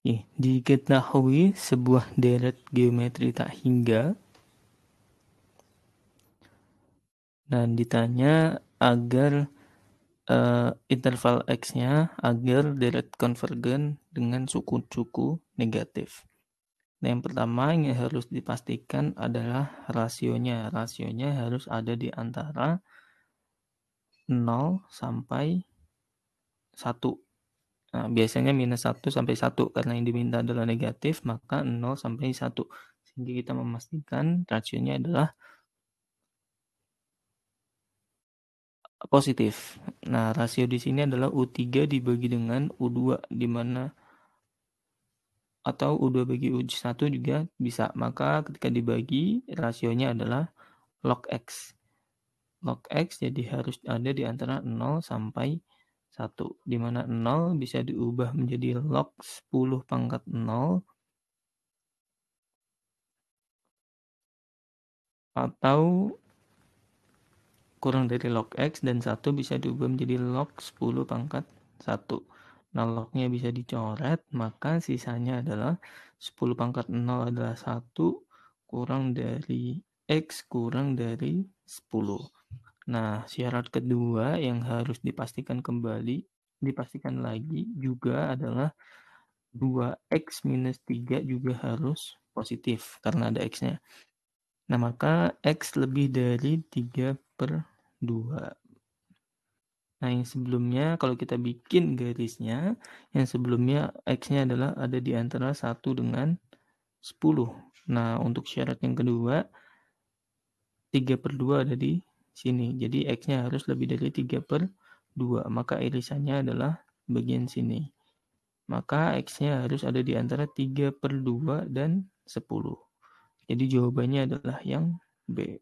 Ya, diketahui sebuah deret geometri tak hingga. Dan ditanya agar uh, interval x-nya agar deret konvergen dengan suku-suku negatif. Nah, yang pertama yang harus dipastikan adalah rasionya. Rasionya harus ada di antara 0 sampai 1. Nah, biasanya minus 1 sampai 1 karena yang diminta adalah negatif maka 0 sampai 1 sehingga kita memastikan rasionya adalah positif. Nah, rasio di sini adalah U3 dibagi dengan U2 di mana atau U2 bagi U1 juga bisa. Maka ketika dibagi rasionya adalah log X. Log X jadi harus ada di antara 0 sampai 1 1. Di mana 0 bisa diubah menjadi log 10 pangkat 0 atau kurang dari log X dan 1 bisa diubah menjadi log 10 pangkat 1. Nah, lognya bisa dicoret, maka sisanya adalah 10 pangkat 0 adalah 1 kurang dari X kurang dari 10. Nah, syarat kedua yang harus dipastikan kembali, dipastikan lagi juga adalah 2x minus 3 juga harus positif karena ada x-nya. Nah, maka x lebih dari 3 per 2. Nah, yang sebelumnya kalau kita bikin garisnya, yang sebelumnya x-nya adalah ada di antara 1 dengan 10. Nah, untuk syarat yang kedua, 3 per 2 ada di sini. Jadi X-nya harus lebih dari 3 per 2. Maka irisannya adalah bagian sini. Maka X-nya harus ada di antara 3 per 2 dan 10. Jadi jawabannya adalah yang B.